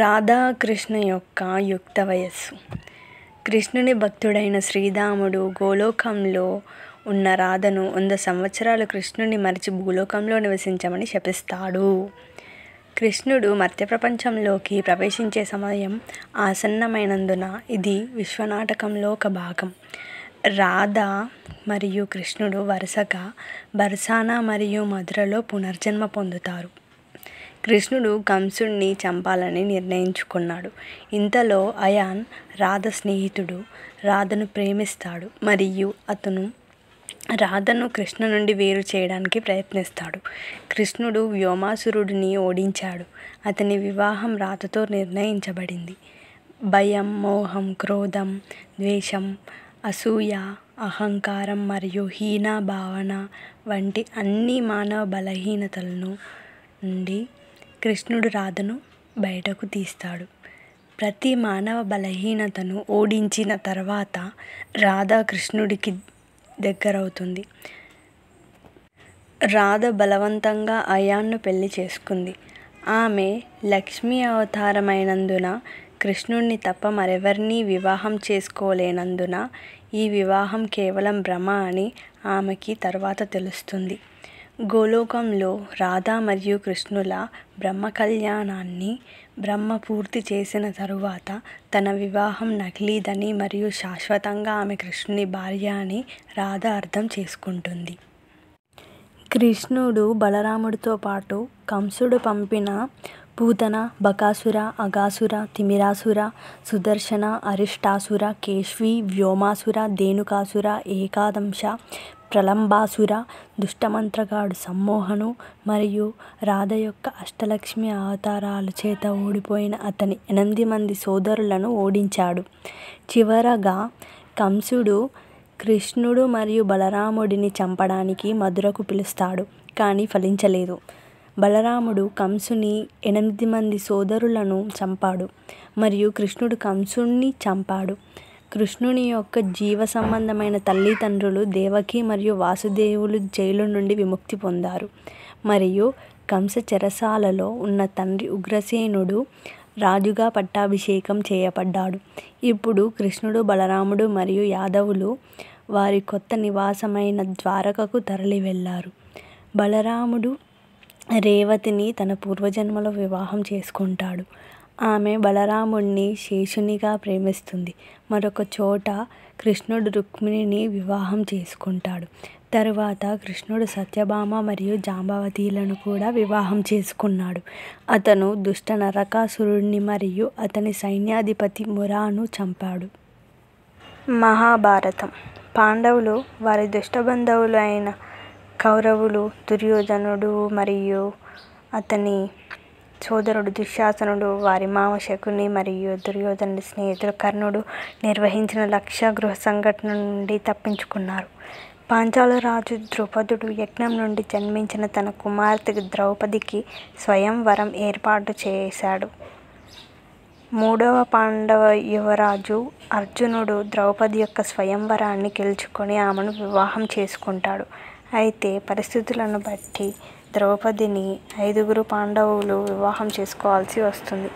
రాధాకృష్ణ యొక్క యుక్త వయస్సు కృష్ణుని భక్తుడైన శ్రీరాముడు గోలోకంలో ఉన్న రాధను వంద సంవత్సరాలు కృష్ణుని మరిచి భూలోకంలో నివసించమని శపిస్తాడు కృష్ణుడు మర్త్యప్రపంచంలోకి ప్రవేశించే సమయం ఆసన్నమైనందున ఇది విశ్వనాటకంలో ఒక భాగం రాధ మరియు కృష్ణుడు వరుసగా బర్సానా మరియు మధురలో పునర్జన్మ పొందుతారు కృష్ణుడు కంసుణ్ణి చంపాలని నిర్ణయించుకున్నాడు ఇంతలో అయాన్ రాధ స్నేహితుడు రాధను ప్రేమిస్తాడు మరియు అతను రాధను కృష్ణ నుండి వేరు చేయడానికి ప్రయత్నిస్తాడు కృష్ణుడు వ్యోమాసురుడిని ఓడించాడు అతని వివాహం రాధతో నిర్ణయించబడింది భయం మోహం క్రోధం ద్వేషం అసూయ అహంకారం మరియు హీన భావన వంటి అన్ని మానవ బలహీనతలను నుండి కృష్ణుడు రాధను బయటకు తీస్తాడు ప్రతి మానవ బలహీనతను ఓడించిన తర్వాత రాధ కృష్ణుడికి దగ్గరవుతుంది రాధ బలవంతంగా అయాన్ను పెళ్లి చేసుకుంది ఆమె లక్ష్మీ అవతారమైనందున కృష్ణుడిని తప్ప మరెవరినీ వివాహం చేసుకోలేనందున ఈ వివాహం కేవలం భ్రమ అని ఆమెకి తర్వాత తెలుస్తుంది గోలోకంలో రాధా మరియు కృష్ణుల బ్రహ్మ కళ్యాణాన్ని బ్రహ్మ పూర్తి చేసిన తరువాత తన వివాహం నకిలీదని మరియు శాశ్వతంగా ఆమె కృష్ణుని భార్య అని రాధ అర్థం చేసుకుంటుంది కృష్ణుడు బలరాముడితో పాటు కంసుడు పంపిన పూతన బకాసుర అగాసుర తిమిరాసుర సుదర్శన అరిష్టాసుర కేశ్వి వ్యోమాసుర దేనుకాసుర ఏకాదంశ ప్రలంబాసుర దుష్టమంత్రగాడు సమ్మోహను మరియు రాధ యొక్క అష్టలక్ష్మి అవతారాలు చేత ఓడిపోయిన అతని ఎనిమిది మంది సోదరులను ఓడించాడు. చివరగా కంసుడు కృష్ణుడు మరియు బలరాముడిని చంపడానికి మధురకు పిలుస్తాడు కానీ ఫలించలేదు. బలరాముడు కంసుని ఎనిమిది మంది సోదరులను చంపాడు మరియు కృష్ణుడు కంసుణ్ణి చంపాడు. కృష్ణుని యొక్క జీవ సంబంధమైన తల్లిదండ్రులు దేవకి మరియు వాసుదేవులు జైలు నుండి విముక్తి పొందారు మరియు కంస చెరసాలలో ఉన్న తండ్రి ఉగ్రసేనుడు రాజుగా పట్టాభిషేకం చేయబడ్డాడు ఇప్పుడు కృష్ణుడు బలరాముడు మరియు యాదవులు వారి కొత్త నివాసమైన ద్వారకకు తరలి వెళ్ళారు బలరాముడు రేవతిని తన పూర్వజన్మలో వివాహం చేసుకుంటాడు ఆమె బలరాముణ్ణి శేషునిగా ప్రేమిస్తుంది మరొక చోట కృష్ణుడు రుక్మిణిని వివాహం చేసుకుంటాడు తరువాత కృష్ణుడు సత్యభామ మరియు జాంబవతీలను కూడా వివాహం చేసుకున్నాడు అతను దుష్ట నరకాసురుడిని మరియు అతని సైన్యాధిపతి మురాను చంపాడు మహాభారతం పాండవులు వారి దుష్ట బంధువులు అయిన కౌరవులు దుర్యోధనుడు మరియు అతని సోదరుడు దుశ్శాసనుడు వారి మామ శకుని మరియు దుర్యోధనుడి స్నేహితుడు కర్ణుడు నిర్వహించిన లక్ష గృహ సంఘటన నుండి తప్పించుకున్నారు పాంచాల రాజు ద్రుపదుడు యజ్ఞం నుండి జన్మించిన తన కుమార్తె ద్రౌపదికి స్వయంవరం ఏర్పాటు చేశాడు మూడవ పాండవ యువరాజు అర్జునుడు ద్రౌపది యొక్క స్వయంవరాన్ని గెలుచుకొని ఆమెను వివాహం చేసుకుంటాడు అయితే పరిస్థితులను బట్టి ద్రౌపదిని ఐదుగురు పాండవులు వివాహం చేసుకోవాల్సి వస్తుంది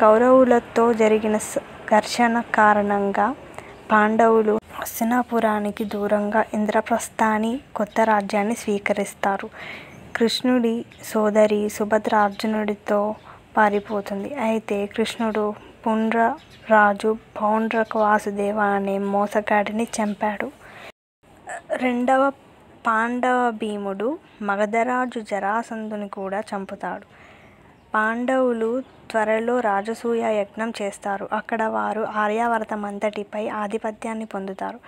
కౌరవులతో జరిగిన ఘర్షణ కారణంగా పాండవులు హస్తినాపురానికి దూరంగా ఇంద్రప్రస్థాని కొత్త రాజ్యాన్ని స్వీకరిస్తారు కృష్ణుడి సోదరి సుభద్ర అర్జునుడితో పారిపోతుంది అయితే కృష్ణుడు పుండ్ర రాజు పౌండ్రక వాసుదేవ అనే మోసగాడిని చంపాడు రెండవ పాండవ భీముడు మగధరాజు జరాసంధుని కూడా చంపుతాడు పాండవులు త్వరలో రాజసూయ యజ్ఞం చేస్తారు అక్కడ వారు ఆర్యావర్తం అంతటిపై ఆధిపత్యాన్ని పొందుతారు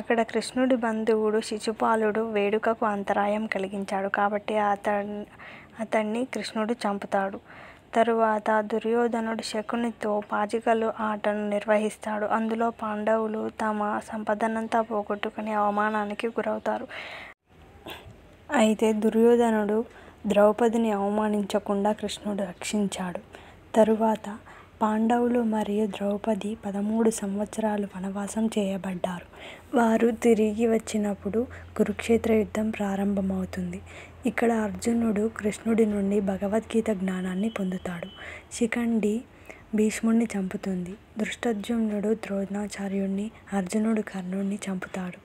అక్కడ కృష్ణుడి బంధువుడు శిశుపాలుడు వేడుకకు అంతరాయం కలిగించాడు కాబట్టి అతడు అతన్ని కృష్ణుడు చంపుతాడు తరువాత దుర్యోధనుడు శకునితో పాజికలు ఆటను నిర్వహిస్తాడు అందులో పాండవులు తమ సంపదనంతా పోగొట్టుకుని అవమానానికి గురవుతారు అయితే దుర్యోధనుడు ద్రౌపదిని అవమానించకుండా కృష్ణుడు రక్షించాడు తరువాత పాండవులు మరియు ద్రౌపది పదమూడు సంవత్సరాలు వనవాసం చేయబడ్డారు వారు తిరిగి వచ్చినప్పుడు కురుక్షేత్ర యుద్ధం ప్రారంభమవుతుంది ఇక్కడ అర్జునుడు కృష్ణుడి నుండి భగవద్గీత జ్ఞానాన్ని పొందుతాడు శిఖండి భీష్ముడిని చంపుతుంది దృష్టజ్యుమ్నుడు ద్రోణాచార్యుణ్ణి అర్జునుడు కర్ణుడిని చంపుతాడు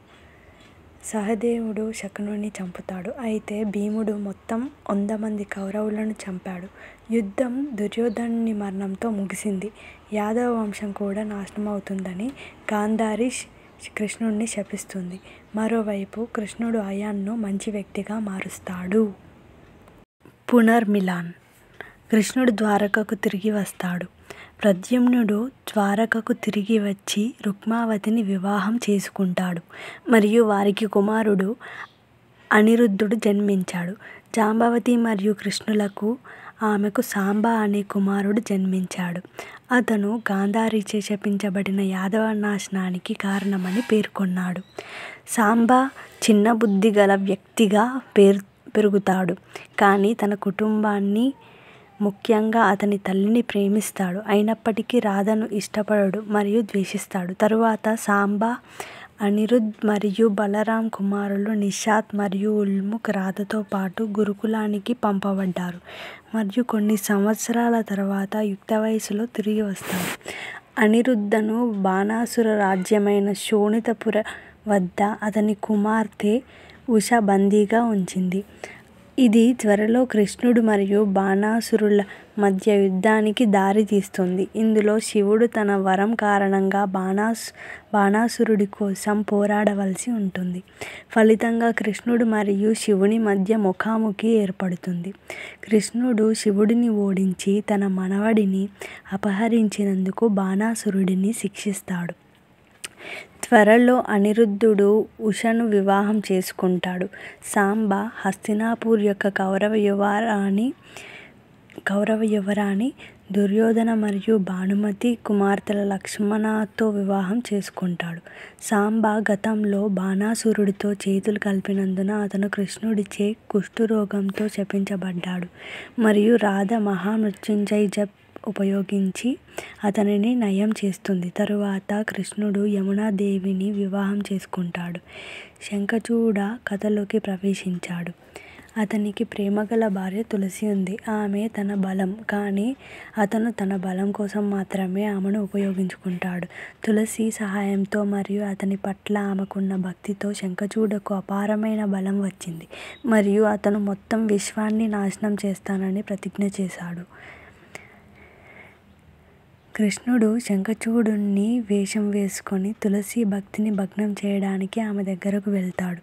సహదేవుడు శకునుడిని చంపుతాడు అయితే భీముడు మొత్తం వంద మంది కౌరవులను చంపాడు యుద్ధం దుర్యోధనుని మరణంతో ముగిసింది యాదవ వంశం కూడా నాశనమవుతుందని గాంధారి కృష్ణుడిని శపిస్తుంది మరోవైపు కృష్ణుడు అయాన్ను మంచి వ్యక్తిగా మారుస్తాడు పునర్మిలాన్ కృష్ణుడు ద్వారకకు తిరిగి వస్తాడు ప్రద్యుమ్నుడు ద్వారకకు తిరిగి వచ్చి రుక్మావతిని వివాహం చేసుకుంటాడు మరియు వారికి కుమారుడు అనిరుద్ధుడు జన్మించాడు జాంబవతి మరియు కృష్ణులకు ఆమెకు సాంబ అనే కుమారుడు జన్మించాడు అతను గాంధారీచే శపించబడిన యాదవ నాశనానికి కారణమని పేర్కొన్నాడు సాంబ చిన్న బుద్ధి గల వ్యక్తిగా పేరు పెరుగుతాడు కానీ తన కుటుంబాన్ని ముఖ్యంగా అతని తల్లిని ప్రేమిస్తాడు అయినప్పటికీ రాధను ఇష్టపడడు మరియు ద్వేషిస్తాడు తరువాత సాంబా అనిరుద్ మరియు బలరాం కుమారులు నిషాద్ మరియు ఉల్ముక్ రాధతో పాటు గురుకులానికి పంపబడ్డారు మరియు కొన్ని సంవత్సరాల తర్వాత యుక్త వయసులో తిరిగి వస్తారు అనిరుద్ధను బాణాసుర రాజ్యమైన శోణితపుర వద్ద అతని కుమార్తె ఉషా బందీగా ఉంచింది ఇది త్వరలో కృష్ణుడు మరియు బాణాసురుల మధ్య యుద్ధానికి దారితీస్తుంది ఇందులో శివుడు తన వరం కారణంగా బాణాసు బాణాసురుడి కోసం పోరాడవలసి ఉంటుంది ఫలితంగా కృష్ణుడు మరియు శివుని మధ్య ముఖాముఖి ఏర్పడుతుంది కృష్ణుడు శివుడిని ఓడించి తన మనవడిని అపహరించినందుకు బాణాసురుడిని శిక్షిస్తాడు త్వరలో అనిరుద్ధుడు ఉషను వివాహం చేసుకుంటాడు. సాంబ హస్తినాపూర్ యొక్క కౌరవ యువరాణి కౌరవ యువరాణి దుర్యోధన మరియు భానుమతి కుమార్తెల లక్ష్మణతో వివాహం చేసుకుంటాడు. సాంబ గతంలో బాణాసురుడితో చేతులు కలిపినందున అతను కృష్ణుడిచే కుష్ఠురోగంతో చెప్పించబడ్డాడు మరియు రాధ మహామృత్యుంజయ జప్ ఉపయోగించి అతనిని నయం చేస్తుంది తరువాత కృష్ణుడు యమునాదేవిని వివాహం చేసుకుంటాడు శంఖచూడ కథలోకి ప్రవేశించాడు అతనికి ప్రేమగల భార్య తులసి ఉంది ఆమె తన బలం కానీ అతను తన బలం కోసం మాత్రమే ఆమెను ఉపయోగించుకుంటాడు తులసి సహాయంతో మరియు అతని పట్ల ఆమెకున్న భక్తితో శంఖచూడకు అపారమైన బలం వచ్చింది మరియు అతను మొత్తం విశ్వాన్ని నాశనం చేస్తానని ప్రతిజ్ఞ చేశాడు కృష్ణుడు శంఖచూడుని వేషం వేసుకొని తులసి భక్తిని భగ్నం చేయడానికి ఆమె దగ్గరకు వెళ్తాడు.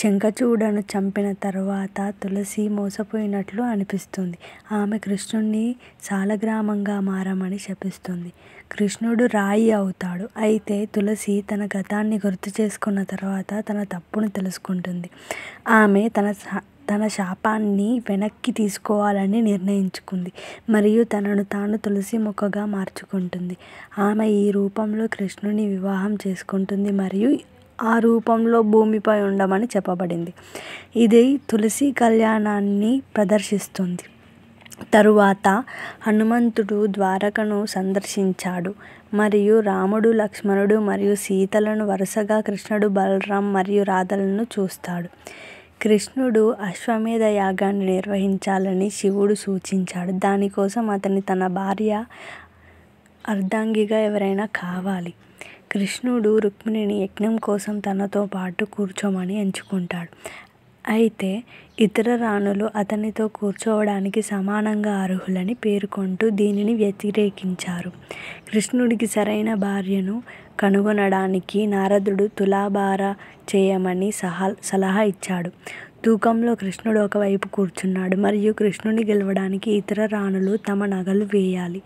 శంఖచూడను చంపిన తర్వాత తులసి మోసపోయినట్లు అనిపిస్తుంది. ఆమె కృష్ణుడిని సాలగ్రామంగా మారమని శపిస్తుంది. కృష్ణుడు రాయి అవుతాడు. అయితే తులసి తన గతాన్ని గుర్తు చేసుకున్న తర్వాత తన తప్పును తెలుసుకుంటుంది. ఆమె తన తన శాపాన్ని వెనక్కి తీసుకోవాలని నిర్ణయించుకుంది మరియు తనను తాను తులసి మొక్కగా మార్చుకుంటుంది ఆమె ఈ రూపంలో కృష్ణుని వివాహం చేసుకుంటుంది మరియు ఆ రూపంలో భూమిపై ఉండమని చెప్పబడింది ఇది తులసి కళ్యాణాన్ని ప్రదర్శిస్తుంది తరువాత హనుమంతుడు ద్వారకను సందర్శించాడు మరియు రాముడు లక్ష్మణుడు మరియు సీతలను వరుసగా కృష్ణుడు బలరాం మరియు రాధలను చూస్తాడు కృష్ణుడు అశ్వమేధ యాగాన్ని నిర్వహించాలని శివుడు సూచించాడు దానికోసం అతని తన భార్య అర్ధాంగిగా ఎవరైనా కావాలి కృష్ణుడు రుక్మిణిని యజ్ఞం కోసం తనతో పాటు కూర్చోమని ఎంచుకుంటాడు అయితే ఇతర రాణులు అతనితో కూర్చోవడానికి సమానంగా అర్హులని పేర్కొంటూ దీనిని వ్యతిరేకించారు. కృష్ణుడికి సరైన భార్యను కనుగొనడానికి నారదుడు తులాభార చేయమని సలహా ఇచ్చాడు. తూకంలో కృష్ణుడు ఒకవైపు కూర్చున్నాడు. మరియు కృష్ణుడిని గెలవడానికి ఇతర రాణులు తమ నగలు వేయాలి.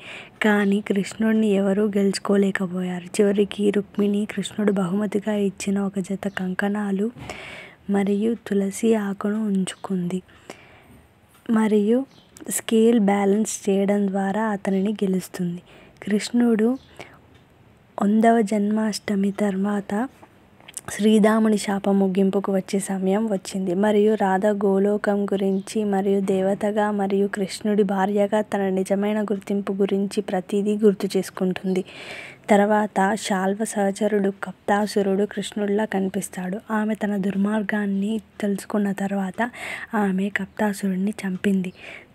కానీ కృష్ణుడిని ఎవరూ గెలుచుకోలేకపోయారు. చివరికి రుక్మిణి కృష్ణుడు బహుమతిగా ఇచ్చిన ఒక జత కంకణాలు మరియు తులసి ఆకును ఉంచుకుంది మరియు స్కేల్ బ్యాలెన్స్ చేయడం ద్వారా అతనిని గెలుస్తుంది కృష్ణుడు వందవ జన్మాష్టమి తర్వాత శ్రీధాముని శాప ముగింపుకు వచ్చే సమయం వచ్చింది మరియు రాధ గోలోకం గురించి మరియు దేవతగా మరియు కృష్ణుడి భార్యగా తన నిజమైన గుర్తింపు గురించి ప్రతిదీ గుర్తు చేసుకుంటుంది తర్వాత శాల్వ సహచరుడు కప్తాసురుడు కృష్ణుడిలా కనిపిస్తాడు ఆమె తన దుర్మార్గాన్ని తెలుసుకున్న తర్వాత ఆమె కప్తాసురుడిని చంపింది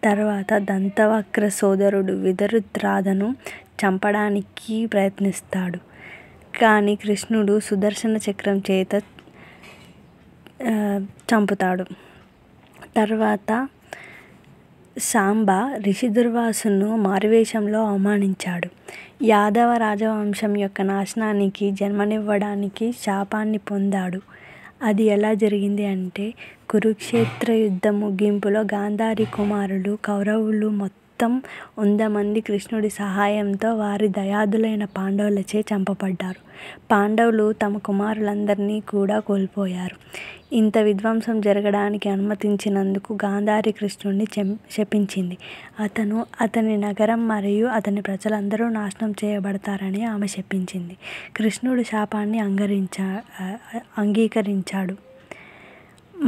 తర్వాత దంతవక్ర సోదరుడు విదరుద్రాధను చంపడానికి ప్రయత్నిస్తాడు కానీ కృష్ణుడు సుదర్శన చక్రం చేత చంపుతాడు తర్వాత సాంబా ఋషి దుర్వాసును మారువేషంలో అవమానించాడు. యాదవ రాజవంశం యొక్క నాశనానికి జన్మనివ్వడానికి శాపాన్ని పొందాడు. అది ఎలా జరిగింది అంటే కురుక్షేత్ర యుద్ధం ముగింపులో గాంధారి కుమారులు కౌరవులు మొత్తం మొత్తం వంద మంది కృష్ణుడి సహాయంతో వారి దయాదులైన పాండవులచే చంపబడ్డారు. పాండవులు తమ కుమారులందరినీ కూడా కోల్పోయారు. ఇంత విధ్వంసం జరగడానికి అనుమతించినందుకు గాంధారి కృష్ణుడిని శపించింది. అతను, అతని నగరం మరియు అతని ప్రజలందరూ నాశనం చేయబడతారని ఆమె శపించింది. కృష్ణుడు శాపాన్ని అంగీకరించాడు.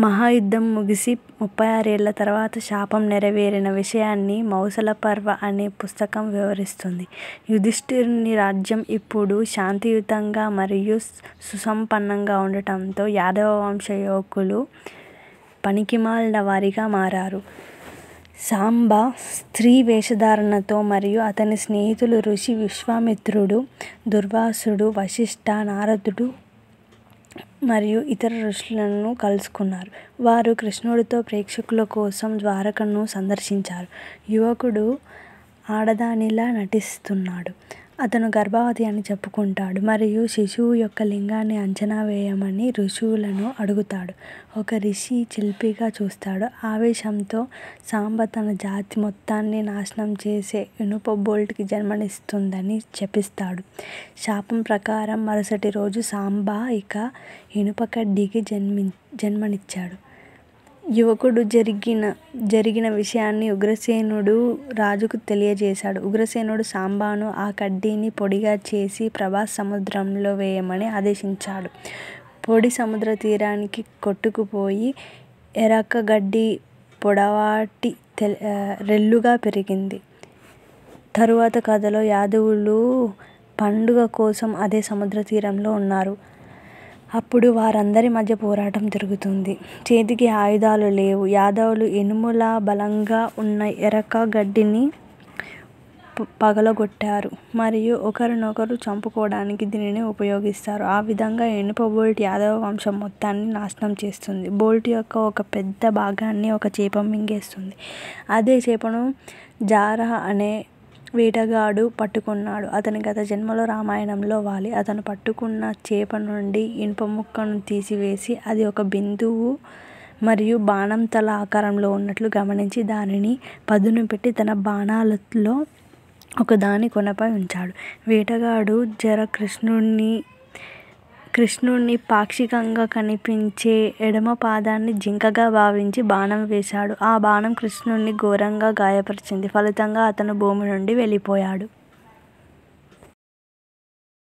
మహాయుద్ధం ముగిసి ముప్పై ఆరేళ్ల తర్వాత శాపం నెరవేరిన విషయాన్ని మౌసల పర్వ అనే పుస్తకం వివరిస్తుంది. యుధిష్ఠిరుని రాజ్యం ఇప్పుడు శాంతియుతంగా మరియు సుసంపన్నంగా ఉండటంతో యాదవ వంశ యువకులు పనికిమాలిన వారిగా మారారు. సాంబ స్త్రీ వేషధారణతో మరియు అతని స్నేహితులు ఋషి విశ్వామిత్రుడు, దుర్వాసుడు, వశిష్ఠ, నారదుడు మరియు ఇతర ఋషులను కలుసుకున్నారు వారు కృష్ణుడితో ప్రేక్షకుల కోసం ద్వారకను సందర్శించారు యువకుడు ఆడదానిలా నటిస్తున్నాడు అతను గర్భవతి అని చెప్పుకుంటాడు మరియు శిశువు యొక్క లింగాన్ని అంచనా వేయమని ఋషువులను అడుగుతాడు. ఒక రిషి చిల్పిగా చూస్తాడు. ఆవేశంతో సాంబ తన జాతి మొత్తాన్ని నాశనం చేసే ఇనుప బోల్ట్కి జన్మనిస్తుందని చెప్పిస్తాడు శాపం ప్రకారం మరుసటి రోజు సాంబ ఇక ఇనుప కడ్డీకి జన్మనిచ్చాడు. యువకుడు జరిగిన జరిగిన విషయాన్ని ఉగ్రసేనుడు రాజుకు తెలియజేశాడు. ఉగ్రసేనుడు సాంబాను ఆ కడ్డీని పొడిగా చేసి ప్రభాస్ సముద్రంలో వేయమని ఆదేశించాడు. పొడి సముద్రతీరానికి కొట్టుకుపోయి గడ్డి పొడవాటి రెల్లుగా పెరిగింది. తరువాత కథలో యాదవులు పండుగ కోసం అదే సముద్రతీరంలో ఉన్నారు. అప్పుడు వారందరి మధ్య పోరాటం జరుగుతుంది చేతికి ఆయుధాలు లేవు యాదవులు ఇనుముల బలంగా ఉన్న ఎరక గడ్డిని పగలగొట్టారు మరియు ఒకరినొకరు చంపుకోవడానికి దీనిని ఉపయోగిస్తారు ఆ విధంగా ఇనుప బోల్ట్ యాదవ వంశం మొత్తాన్ని నాశనం చేస్తుంది బోల్ట్ యొక్క ఒక పెద్ద భాగాన్ని ఒక చేప మింగేస్తుంది అదే చేపను జారహ అనే వేటగాడు పట్టుకున్నాడు. అతని గత జన్మలో రామాయణంలో వాలి. అతను పట్టుకున్న చేప నుండి ఇనుప ముక్కను తీసివేసి, అది ఒక బిందువు మరియు బాణం తల ఆకారంలో ఉన్నట్లు గమనించి, దానిని పదును పెట్టి తన బాణాలలో ఒకదాని కొనపై ఉంచాడు. వేటగాడు జర కృష్ణుణ్ణి కృష్ణుడిని పాక్షికంగా కనిపించే ఎడమ పాదాన్ని జింకగా భావించి బాణం వేశాడు. ఆ బాణం కృష్ణుడిని ఘోరంగా గాయపరిచింది. ఫలితంగా అతను భూమి నుండి వెళ్ళిపోయాడు.